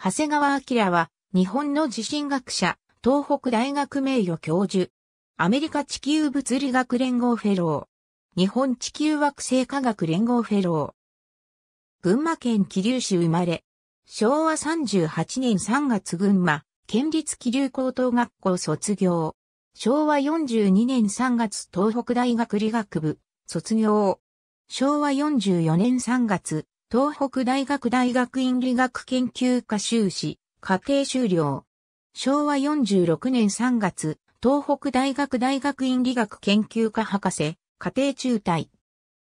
長谷川明は、日本の地震学者、東北大学名誉教授、アメリカ地球物理学連合フェロー、日本地球惑星科学連合フェロー。群馬県桐生市生まれ、昭和38年3月群馬、県立桐生高等学校卒業。昭和42年3月東北大学理学部、卒業。昭和44年3月、東北大学大学院理学研究科修士、家庭修了。昭和46年3月、東北大学大学院理学研究科博士、家庭中退。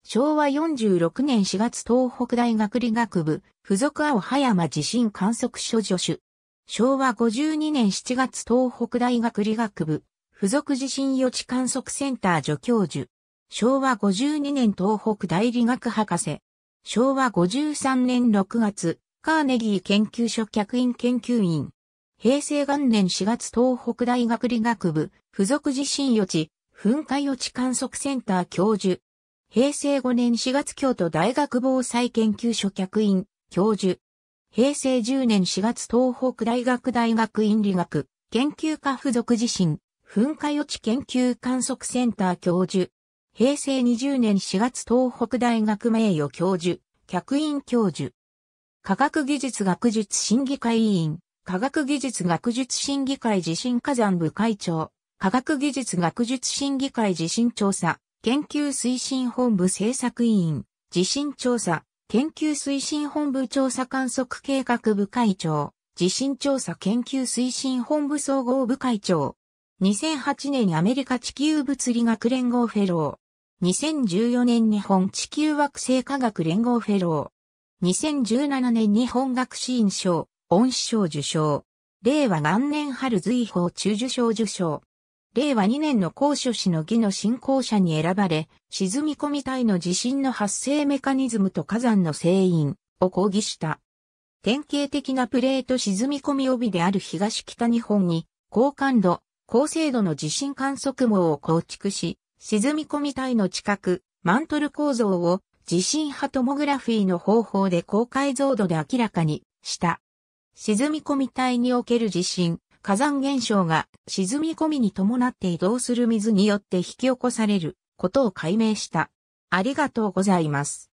昭和46年4月東北大学理学部、附属青葉山地震観測所助手。昭和52年7月東北大学理学部、附属地震予知観測センター助教授。昭和52年東北大理学博士、昭和53年6月、カーネギー研究所客員研究員。平成元年4月東北大学理学部、附属地震予知、噴火予知観測センター教授。平成5年4月京都大学防災研究所客員、教授。平成10年4月東北大学大学院理学、研究科附属地震、噴火予知研究観測センター教授。平成20年4月東北大学名誉教授。客員教授。科学技術学術審議会委員、科学技術学術審議会地震火山部会長、科学技術学術審議会地震調査、研究推進本部政策委員、地震調査、研究推進本部調査観測計画部会長、地震調査研究推進本部総合部会長。2008年アメリカ地球物理学連合フェロー、2014年日本地球惑星科学連合フェロー。2017年日本学士院賞、恩師賞受賞。令和元年春随法中受賞受賞。令和2年の高所氏の儀の進行者に選ばれ、沈み込み体の地震の発生メカニズムと火山の成因を講義した。典型的なプレート沈み込み帯である東北日本に、高感度、高精度の地震観測網を構築し、沈み込み体の近く、マントル構造を地震波トモグラフィーの方法で高解像度で明らかにした。沈み込み体における地震、火山現象が沈み込みに伴って移動する水によって引き起こされることを解明した。ありがとうございます。